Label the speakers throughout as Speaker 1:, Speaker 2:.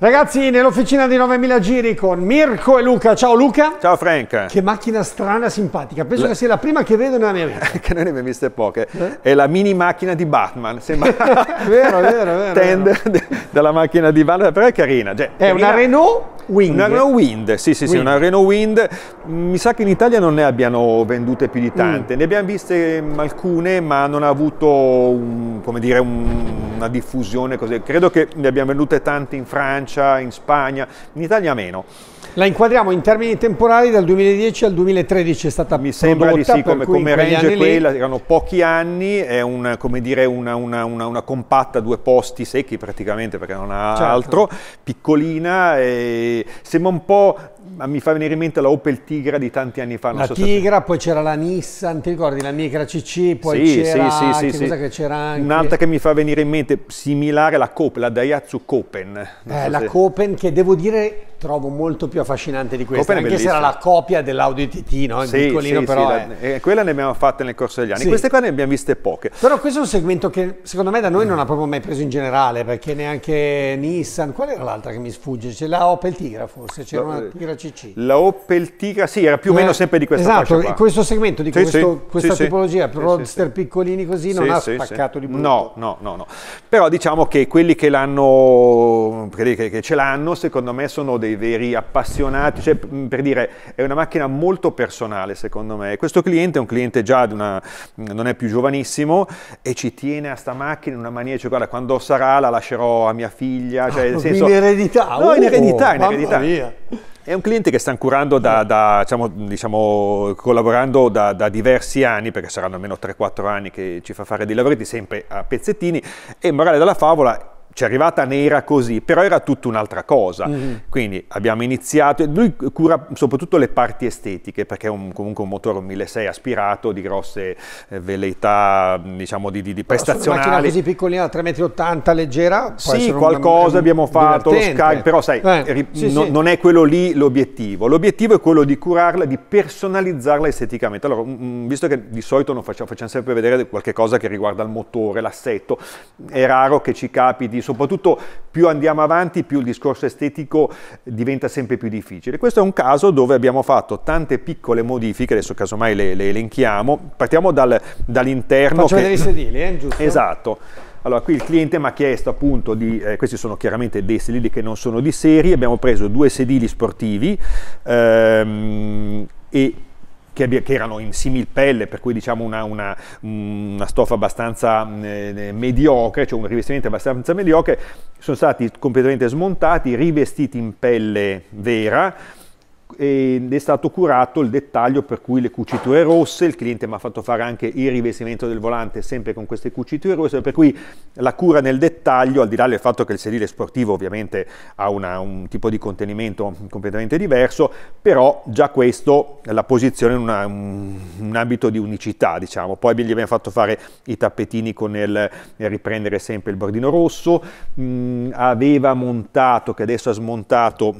Speaker 1: Ragazzi, nell'officina di 9000 giri con Mirko e
Speaker 2: Luca. Ciao Luca. Ciao Frank. Che
Speaker 1: macchina strana, simpatica. Penso la... che sia
Speaker 2: la prima che vedo nella mia vita. che noi ne abbiamo viste poche. Eh? È la mini macchina di Batman. Sembra
Speaker 1: vero, vero, vero. Tender
Speaker 2: vero. della macchina di Batman, però è carina. Cioè, è carina. una Renault
Speaker 1: Wind. Una Renault Wind, sì sì, sì Wind. una
Speaker 2: Renault Wind. Mi sa che in Italia non ne abbiano vendute più di mm. tante, mm. ne abbiamo viste mm, alcune ma non ha avuto un, dire, un, una diffusione così. Credo che ne abbiamo vendute tante in Francia, in Spagna, in Italia meno. La
Speaker 1: inquadriamo in termini temporali dal 2010 al 2013 è stata Mi sembra di sì, come, come range quella,
Speaker 2: lì... erano pochi anni, è un, dire, una, una, una, una, compatta, due posti secchi praticamente perché non ha certo. altro, piccolina, sembra un po' mi fa venire in mente la Opel Tigra di tanti anni fa. Non la so Tigra,
Speaker 1: sapere. poi c'era la Nissan, ti ricordi la Micra CC, poi sì, c'era, sì, sì, che sì, sì. Che anche... Un'altra
Speaker 2: che mi fa venire in mente, similare alla Copen, la Daihatsu Copen. Eh, so la se...
Speaker 1: Copen che devo dire trovo molto più affascinante di questa, Copen anche se era la
Speaker 2: copia dell'Audi TT, no? Sì, piccolino sì, però. Sì, eh. la, quella ne abbiamo fatte nel corso degli anni, queste qua ne abbiamo viste poche.
Speaker 1: Però questo è un segmento che secondo me da noi mm. non ha proprio mai preso in generale, perché neanche Nissan, qual era l'altra che mi sfugge? C'è la Opel Tigra forse, c'era no, una eh, Tigra CC CC.
Speaker 2: La Opel Tica, sì, era più o meno eh, sempre di questa esatto, Esatto, questo segmento, di sì, questo, sì, questa sì,
Speaker 1: tipologia, sì, roadster piccolini così, non ha spaccato di brutto. No,
Speaker 2: no, no, no. Però diciamo che quelli che l'hanno, che, che ce l'hanno, secondo me sono dei veri appassionati, cioè per dire, è una macchina molto personale secondo me. Questo cliente è un cliente già di una, non è più giovanissimo e ci tiene a sta macchina in una maniera, cioè guarda, quando sarà la lascerò a mia figlia, cioè nel ah, senso... In eredità! No, in uh, eredità, in eredità. È un cliente che stanno curando da, mm. da diciamo, diciamo, collaborando da, da, diversi anni, perché saranno almeno 3-4 anni che ci fa fare dei lavoretti sempre a pezzettini, e morale della favola ci cioè, è arrivata nera così, però era tutta un'altra cosa. Mm-hmm. Quindi abbiamo iniziato, lui cura soprattutto le parti estetiche, perché è un, comunque un motore 1.6 aspirato di grosse eh, veleità, diciamo, di, di, di prestazionali. Una macchina così
Speaker 1: piccolina, 3,80 m, leggera? sì, qualcosa un, abbiamo fatto, lo Sky, però
Speaker 2: sai, eh, ri, sì, no, sì. non è quello lì l'obiettivo. L'obiettivo è quello di curarla, di personalizzarla esteticamente. Allora, mm, mm, visto che di solito non facciamo, facciamo sempre vedere qualche cosa che riguarda il motore, l'assetto, è raro che ci capiti soprattutto più andiamo avanti, più il discorso estetico diventa sempre più difficile. Questo è un caso dove abbiamo fatto tante piccole modifiche, adesso casomai le, le elenchiamo, partiamo dal, dall'interno. Faccio che... vedere i sedili, eh? giusto? Esatto. Allora, qui il cliente mi ha chiesto appunto di, eh, questi sono chiaramente dei sedili che non sono di serie, abbiamo preso due sedili sportivi ehm, e che, erano in similpelle, per cui diciamo una, una, una stoffa abbastanza eh, mediocre, cioè un rivestimento abbastanza mediocre, sono stati completamente smontati, rivestiti in pelle vera, ed è stato curato il dettaglio per cui le cuciture rosse, il cliente mi ha fatto fare anche il rivestimento del volante sempre con queste cuciture rosse, per cui la cura nel dettaglio, al di là del fatto che il sedile sportivo ovviamente ha una, un tipo di contenimento completamente diverso, però già questo la posizione in una, un, ambito di unicità, diciamo. Poi gli abbiamo fatto fare i tappetini con il riprendere sempre il bordino rosso, mh, mm, aveva montato, che adesso ha smontato,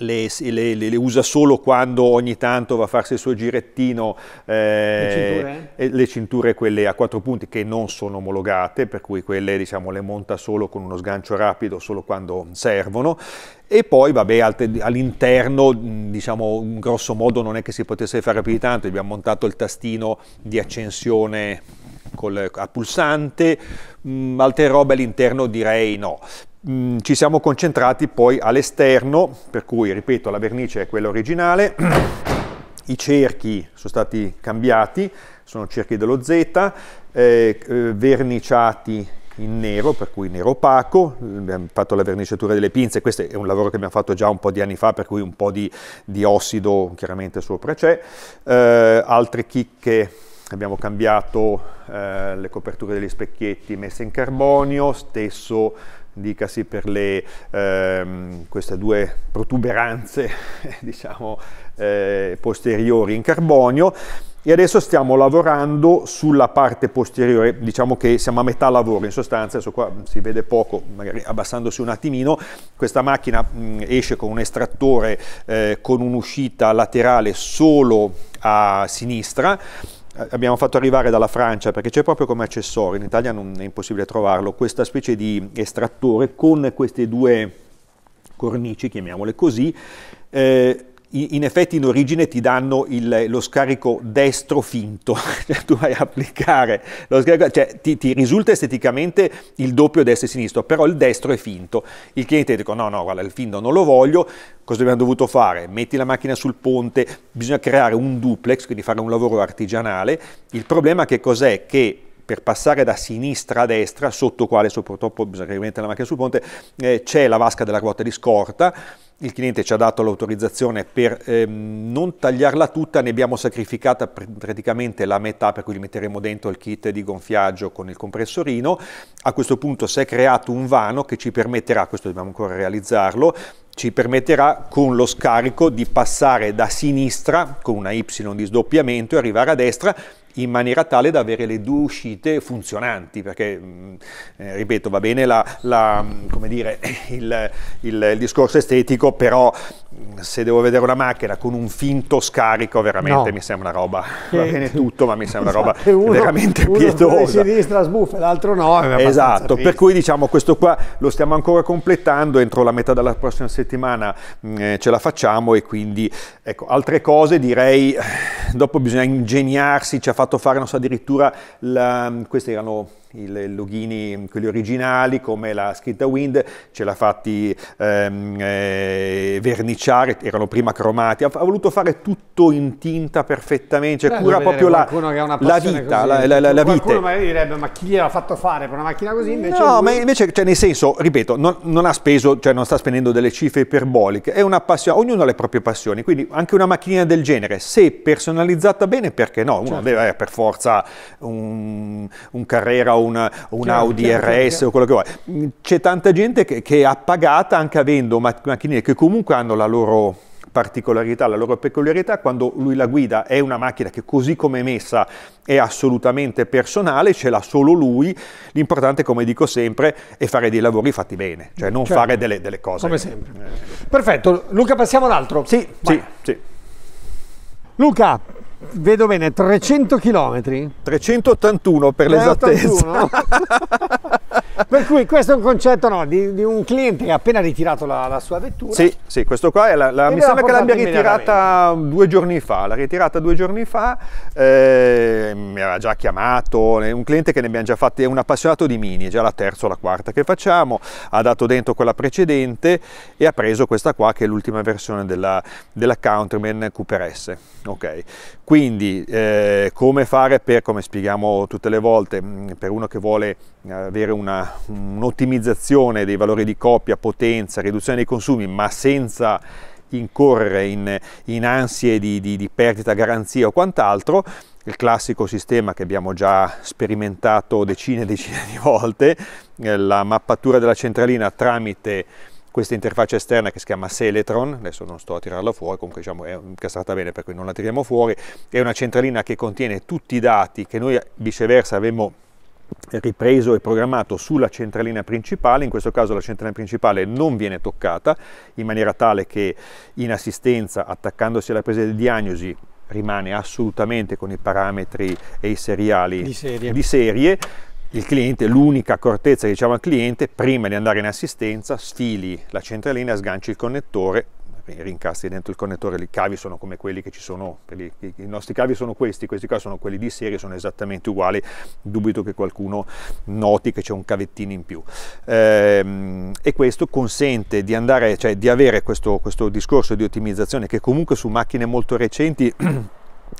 Speaker 2: le, le, le, usa solo quando ogni tanto va a farsi il suo girettino eh, cinture. le, cinture? quelle a quattro punti che non sono omologate per cui quelle diciamo, le monta solo con uno sgancio rapido solo quando servono e poi vabbè all'interno diciamo in grosso modo non è che si potesse fare più di tanto abbiamo montato il tastino di accensione col, a pulsante, altre robe all'interno direi no. Mm, ci siamo concentrati poi all'esterno, per cui, ripeto, la vernice è quella originale, i cerchi sono stati cambiati, sono cerchi dello Z, eh, eh, verniciati in nero, per cui nero opaco, abbiamo fatto la verniciatura delle pinze, questo è un lavoro che abbiamo fatto già un po' di anni fa, per cui un po' di, di ossido chiaramente sopra c'è, eh, altre chicche abbiamo cambiato eh, le coperture degli specchietti messe in carbonio, stesso dicasi per le, ehm, queste due protuberanze diciamo, eh, posteriori in carbonio e adesso stiamo lavorando sulla parte posteriore, diciamo che siamo a metà lavoro in sostanza, adesso qua si vede poco, magari abbassandosi un attimino, questa macchina mh, mm, esce con un estrattore eh, con un'uscita laterale solo a sinistra, abbiamo fatto arrivare dalla Francia, perché c'è proprio come accessorio, in Italia non è impossibile trovarlo, questa specie di estrattore con queste due cornici, chiamiamole così, eh, in effetti in origine ti danno il, lo scarico destro finto, cioè, tu vai a applicare lo scarico, cioè ti, ti, risulta esteticamente il doppio destro e sinistro, però il destro è finto. Il cliente dice no, no, guarda, il finto non lo voglio, cosa abbiamo dovuto fare? Metti la macchina sul ponte, bisogna creare un duplex, quindi fare un lavoro artigianale. Il problema che cos'è? Che per passare da sinistra a destra, sotto quale soprattutto bisogna mettere la macchina sul ponte, eh, c'è la vasca della ruota di scorta, il cliente ci ha dato l'autorizzazione per ehm, non tagliarla tutta, ne abbiamo sacrificata pr praticamente la metà, per cui li metteremo dentro il kit di gonfiaggio con il compressorino. A questo punto si è creato un vano che ci permetterà, questo dobbiamo ancora realizzarlo, ci permetterà con lo scarico di passare da sinistra con una Y di sdoppiamento e arrivare a destra in maniera tale da avere le due uscite funzionanti, perché, mm, eh, ripeto, va bene la, la, mm, dire, il, il, il, discorso estetico, però mm, se devo vedere una macchina con un finto scarico, veramente no. mi sembra una roba, che, eh, va bene tutto, ma mi sembra una roba uno, veramente uno pietosa. Uno sinistra sbuffa, l'altro no. Esatto, per cui diciamo questo qua lo stiamo ancora completando, entro la metà della prossima settimana mh, eh, ce la facciamo e quindi, ecco, altre cose direi, dopo bisogna ingegnarsi, ci ha fatto fatto fare, non so, addirittura la, queste erano i login, quelli originali come la scritta Wind, ce l'ha fatti ehm, eh, verniciare, erano prima cromati, ha, ha, voluto fare tutto in tinta perfettamente, cioè cura proprio la, la, vita. Così. La, la, la vita.
Speaker 1: magari direbbe ma chi gliel'ha fatto fare per una macchina così? Invece no, lui... ma
Speaker 2: invece cioè, nel senso, ripeto, non, non, ha speso, cioè non sta spendendo delle cifre iperboliche, è una passione, ognuno ha le proprie passioni, quindi anche una macchina del genere, se personalizzata bene, perché no? Uno certo. deve avere per forza un, un Carrera un, un Audi chiaro, RS chiaro. o quello che vuoi. C'è tanta gente che, che è appagata anche avendo macchine che comunque hanno la loro particolarità, la loro peculiarità, quando lui la guida è una macchina che così come è messa è assolutamente personale, ce l'ha solo lui, l'importante come dico sempre è fare dei lavori fatti bene, cioè non certo. fare delle, delle, cose. Come
Speaker 1: sempre. Eh. Perfetto, Luca passiamo all'altro. Sì, Vai. sì, sì. Luca, vedo bene, 300 km?
Speaker 2: 381 per l'esattezza.
Speaker 1: per cui questo è un concetto no, di, di, un cliente che ha appena ritirato la, la sua vettura.
Speaker 2: Sì, sì, questo qua la, la, mi sembra che l'abbia ritirata due giorni fa, l'ha ritirata due giorni fa, eh, mi aveva già chiamato, un cliente che ne abbiamo già fatti, è un appassionato di mini, è già la terza o la quarta che facciamo, ha dato dentro quella precedente e ha preso questa qua che è l'ultima versione della, della Countryman Cooper S. ok quindi eh, come fare per, come spieghiamo tutte le volte, mm, per uno che vuole eh, avere un'ottimizzazione dei valori di coppia, potenza, riduzione dei consumi, ma senza incorrere in, in ansie di, di, di perdita, garanzia o quant'altro, il classico sistema che abbiamo già sperimentato decine e decine di volte, eh, la mappatura della centralina tramite questa interfaccia esterna che si chiama Seletron, adesso non sto a tirarla fuori, comunque diciamo è incastrata bene per cui non la tiriamo fuori, è una centralina che contiene tutti i dati che noi viceversa avevamo ripreso e programmato sulla centralina principale, in questo caso la centralina principale non viene toccata in maniera tale che in assistenza attaccandosi alla presa di diagnosi rimane assolutamente con i parametri e i seriali di serie. Di serie il cliente, l'unica accortezza che diciamo al cliente, prima di andare in assistenza, sfili la centralina, sganci il connettore, rincasti dentro il connettore, i cavi sono come quelli che ci sono, i, i nostri cavi sono questi, questi qua sono quelli di serie, sono esattamente uguali, dubito che qualcuno noti che c'è un cavettino in più. Ehm, e questo consente di andare, cioè di avere questo, questo discorso di ottimizzazione che comunque su macchine molto recenti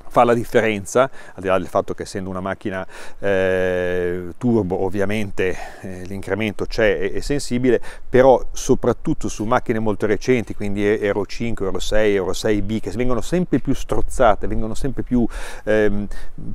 Speaker 2: fa la differenza, al di là del fatto che essendo una macchina eh, turbo ovviamente eh, l'incremento c'è e è sensibile, però soprattutto su macchine molto recenti, quindi Euro 5, Euro 6, Euro 6B, che vengono sempre più strozzate, vengono sempre più eh,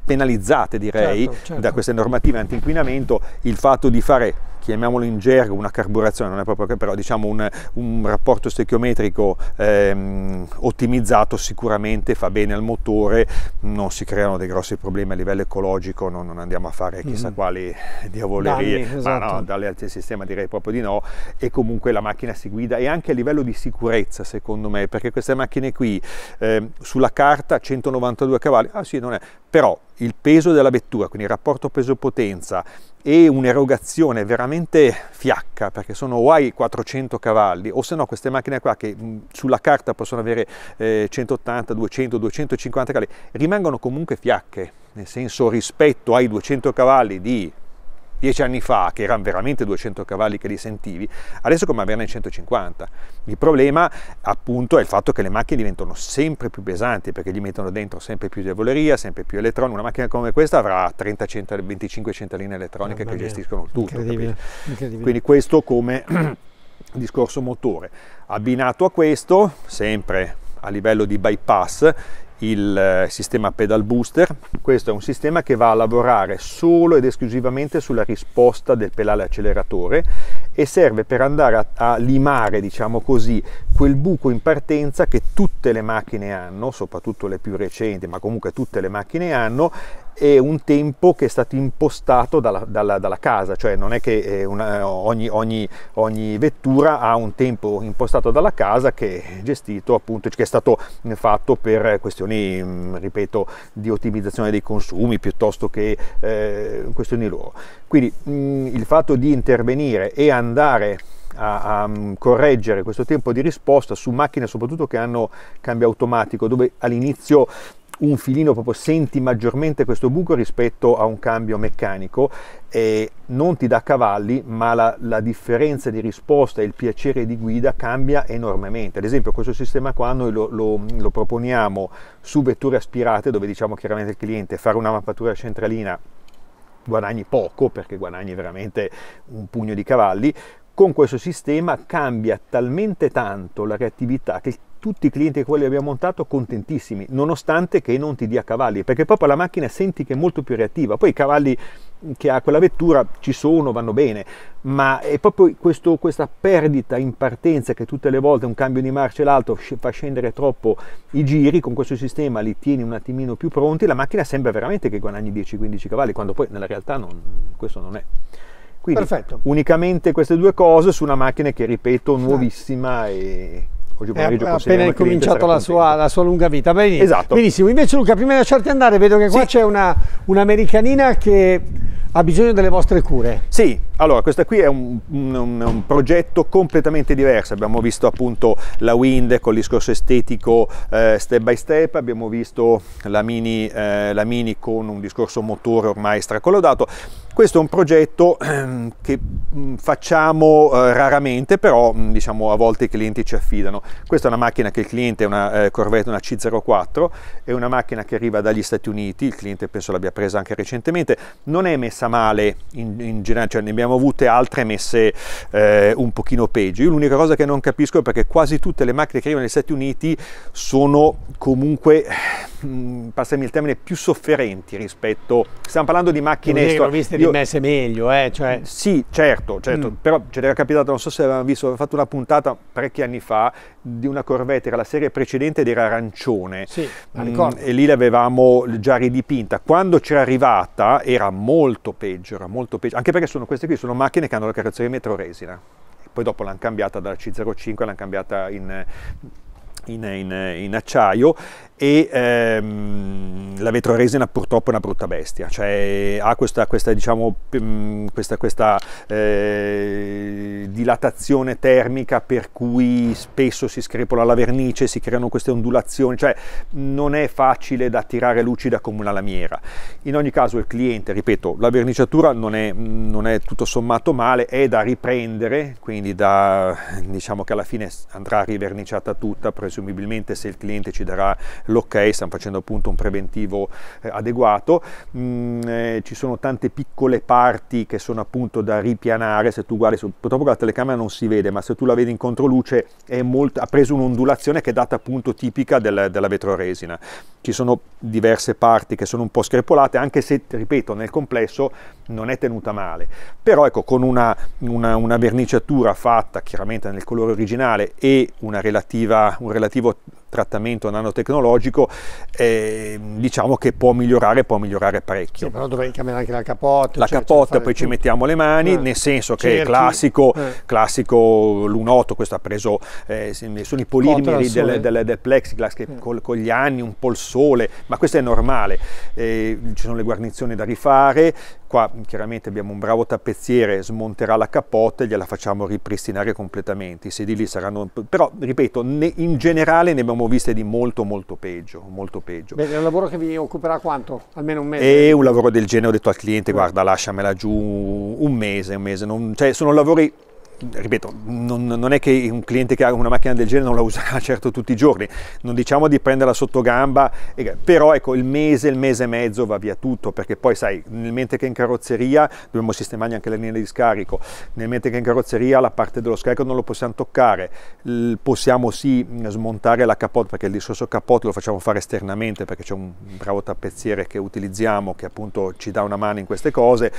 Speaker 2: penalizzate direi certo, certo. da queste normative anti-inquinamento, il fatto di fare chiamiamolo in gergo una carburazione, non è proprio che, però diciamo un, un rapporto stechiometrico ehm, ottimizzato sicuramente fa bene al motore, non si creano dei grossi problemi a livello ecologico, no, non andiamo a fare chissà mm. quali diavolerie, Danni, esatto. ma no, esatto. dal sistema direi proprio di no e comunque la macchina si guida e anche a livello di sicurezza secondo me, perché queste macchine qui eh, sulla carta 192 cavalli, ah sì non è, però il peso della vettura, quindi il rapporto peso-potenza e un'erogazione veramente fiacca, perché sono o hai 400 cavalli, o se no queste macchine qua che sulla carta possono avere eh, 180, 200, 250 cavalli, rimangono comunque fiacche, nel senso rispetto ai 200 cavalli di dieci anni fa, che erano veramente 200 cavalli che li sentivi, adesso come averne 150. Il problema appunto è il fatto che le macchine diventano sempre più pesanti perché gli mettono dentro sempre più diavoleria, sempre più elettronica. Una macchina come questa avrà 30, 100, 25 centraline elettroniche oh, che gestiscono tutto. Incredibile, incredibile. Quindi questo come discorso motore. Abbinato a questo, sempre a livello di bypass, il eh, sistema pedal booster. Questo è un sistema che va a lavorare solo ed esclusivamente sulla risposta del pedale acceleratore e serve per andare a, a, limare, diciamo così, quel buco in partenza che tutte le macchine hanno, soprattutto le più recenti, ma comunque tutte le macchine hanno, è un tempo che è stato impostato dalla, dalla, dalla casa, cioè non è che eh, una, ogni, ogni, ogni, vettura ha un tempo impostato dalla casa che è gestito appunto, che è stato fatto per questioni, mm, ripeto, di ottimizzazione dei consumi piuttosto che eh, questioni loro. Quindi mh, mm, il fatto di intervenire e andare a, a, mm, correggere questo tempo di risposta su macchine soprattutto che hanno cambio automatico dove all'inizio un filino proprio senti maggiormente questo buco rispetto a un cambio meccanico e non ti dà cavalli ma la, la, differenza di risposta e il piacere di guida cambia enormemente ad esempio questo sistema qua noi lo, lo, lo proponiamo su vetture aspirate dove diciamo chiaramente al cliente fare una mappatura centralina guadagni poco perché guadagni veramente un pugno di cavalli con questo sistema cambia talmente tanto la reattività che tutti i clienti che quelli abbiamo montato contentissimi, nonostante che non ti dia cavalli, perché proprio la macchina senti che è molto più reattiva. Poi i cavalli che ha quella vettura ci sono, vanno bene, ma è proprio questo, questa perdita in partenza che tutte le volte un cambio di marcia e l'altro fa scendere troppo i giri, con questo sistema li tieni un attimino più pronti, la macchina sembra veramente che guadagni 10-15 cavalli, quando poi nella realtà non, questo non è. Quindi Perfetto. unicamente queste due cose su una macchina che ripeto nuovissima e Oggi pomeriggio eh, appena ricominciato la sua, la sua, lunga vita. Benissimo. Esatto. Benissimo.
Speaker 1: Invece Luca, prima di lasciarti andare, vedo che qua sì. c'è una, un'americanina che ha bisogno delle vostre cure.
Speaker 2: Sì, allora questo qui è un, un, un, progetto completamente diverso, abbiamo visto appunto la Wind con il discorso estetico eh, step by step, abbiamo visto la mini, eh, la mini con un discorso motore ormai stracollodato, questo è un progetto ehm, che mm, facciamo eh, raramente, però mh, mm, diciamo a volte i clienti ci affidano. Questa è una macchina che il cliente, è una eh, Corvette, una C04, è una macchina che arriva dagli Stati Uniti, il cliente penso l'abbia presa anche recentemente, non è messa male in, in generale, cioè ne abbiamo avute altre messe eh, un pochino peggio. Io l'unica cosa che non capisco è perché quasi tutte le macchine che arrivano negli Stati Uniti sono comunque, mm, passami il termine, più sofferenti rispetto... Stiamo parlando di macchine... Io ho viste io, messe meglio, eh, cioè. Sì, certo, certo, mm. però ce l'era capitato, non so se avevamo visto, avevo fatto una puntata parecchi anni fa di una Corvette, era la serie precedente ed era arancione. Sì, mm, e lì l'avevamo già ridipinta. Quando c'era arrivata era molto peggio, era molto peggio, anche perché sono queste qui, sono macchine che hanno la carrozzeria metro resina. Poi dopo l'hanno cambiata dalla C05, l'hanno cambiata in in, in, in, acciaio e ehm, la vetroresina purtroppo è una brutta bestia, cioè ha questa, questa, diciamo, mm, questa, questa eh, dilatazione termica per cui spesso si screpola la vernice, si creano queste ondulazioni, cioè non è facile da tirare lucida come una lamiera. In ogni caso il cliente, ripeto, la verniciatura non è, non è tutto sommato male, è da riprendere, quindi da, diciamo che alla fine andrà riverniciata tutta, presumibilmente se il cliente ci darà l'ok, stanno facendo appunto un preventivo eh, adeguato, mm, eh, ci sono tante piccole parti che sono appunto da ripianare, se tu guardi, purtroppo la telecamera non si vede, ma se tu la vedi in controluce molto, ha preso un'ondulazione che è data appunto tipica del, della vetroresina. Ci sono diverse parti che sono un po' screpolate, anche se, ripeto, nel complesso non è tenuta male. Però ecco, con una, una, una verniciatura fatta chiaramente nel colore originale e relativa, un relativo trattamento nanotecnologico, ecologico, eh, diciamo che può migliorare, può migliorare parecchio. Sì, però dovrei cambiare anche la capote La cioè, cioè capotta, poi tutto. ci mettiamo le mani, eh. nel senso che Cerchi. classico, eh. classico l'1.8, questo ha preso, eh, sono i polimeri del, del, del, plexiglass che eh. col, con gli anni, un po' il sole, ma questo è normale. Eh, ci sono le guarnizioni da rifare, qua chiaramente abbiamo un bravo tappezziere, smonterà la cappotta e gliela facciamo ripristinare completamente. I sedili saranno... Però, ripeto, ne, in generale ne abbiamo viste di molto, molto peggio. Molto peggio. Beh,
Speaker 1: è un lavoro che vi occuperà quanto? Almeno un mese? È un
Speaker 2: lavoro del genere, ho detto al cliente, guarda, lasciamela giù un mese, un mese. Non, cioè, sono lavori ripeto, non, non, è che un cliente che ha una macchina del genere non la userà certo tutti i giorni, non diciamo di prenderla sotto gamba, eh, però ecco il mese, il mese e mezzo va via tutto, perché poi sai, nel mente che è in carrozzeria dobbiamo sistemare anche la linea di scarico, nel mente che è in carrozzeria la parte dello scarico non lo possiamo toccare, possiamo sì smontare la capote, perché il discorso capote lo facciamo fare esternamente, perché c'è un bravo tappezziere che utilizziamo che appunto ci dà una mano in queste cose,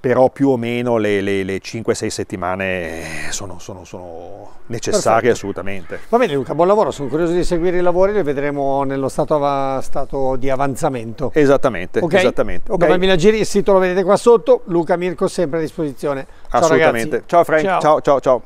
Speaker 2: però più o meno le, le, le 5-6 settimane sono, sono, sono necessarie Perfetto. assolutamente.
Speaker 1: Va bene Luca, buon lavoro, sono curioso di seguire i lavori, li vedremo nello stato, stato di avanzamento. Esattamente, okay? esattamente. Okay. Come Minagiri, il sito lo vedete qua sotto, Luca Mirko sempre a disposizione. assolutamente. Ragazzi. Ciao Frank, ciao ciao. ciao.